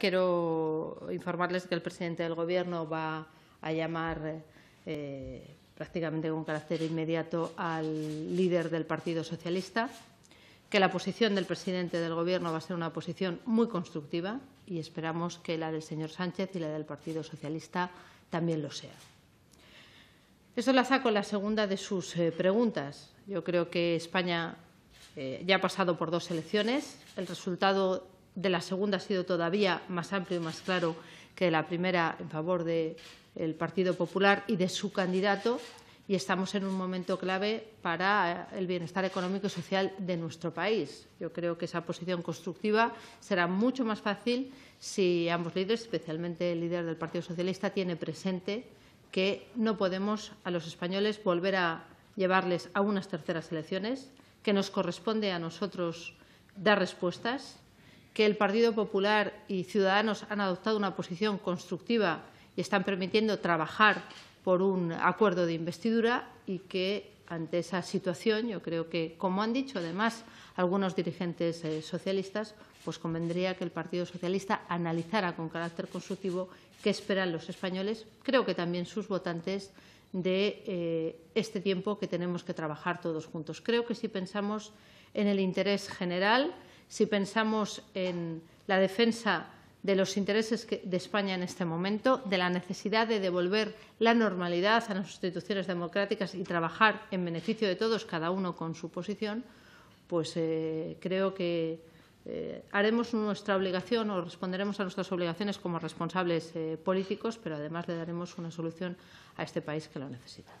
quiero informarles que el presidente del Gobierno va a llamar eh, prácticamente con carácter inmediato al líder del Partido Socialista, que la posición del presidente del Gobierno va a ser una posición muy constructiva y esperamos que la del señor Sánchez y la del Partido Socialista también lo sea. Eso la saco la segunda de sus eh, preguntas. Yo creo que España eh, ya ha pasado por dos elecciones. El resultado de la segunda ha sido todavía más amplio y más claro que la primera en favor del Partido Popular y de su candidato, y estamos en un momento clave para eh, el bienestar económico y social de nuestro país. Yo creo que esa posición constructiva será mucho más fácil si ambos líderes, especialmente el líder del Partido Socialista, tiene presente que no podemos a los españoles volver a llevarles a unas terceras elecciones, que nos corresponde a nosotros dar respuestas que el Partido Popular y Ciudadanos han adoptado una posición constructiva y están permitiendo trabajar por un acuerdo de investidura y que ante esa situación yo creo que, como han dicho además algunos dirigentes eh, socialistas, pues convendría que el Partido Socialista analizara con carácter constructivo qué esperan los españoles, creo que también sus votantes, de eh, este tiempo que tenemos que trabajar todos juntos. Creo que si pensamos en el interés general, si pensamos en la defensa de los intereses de España en este momento, de la necesidad de devolver la normalidad a las instituciones democráticas y trabajar en beneficio de todos, cada uno con su posición, pues eh, creo que eh, haremos nuestra obligación o responderemos a nuestras obligaciones como responsables eh, políticos, pero además le daremos una solución a este país que lo necesita.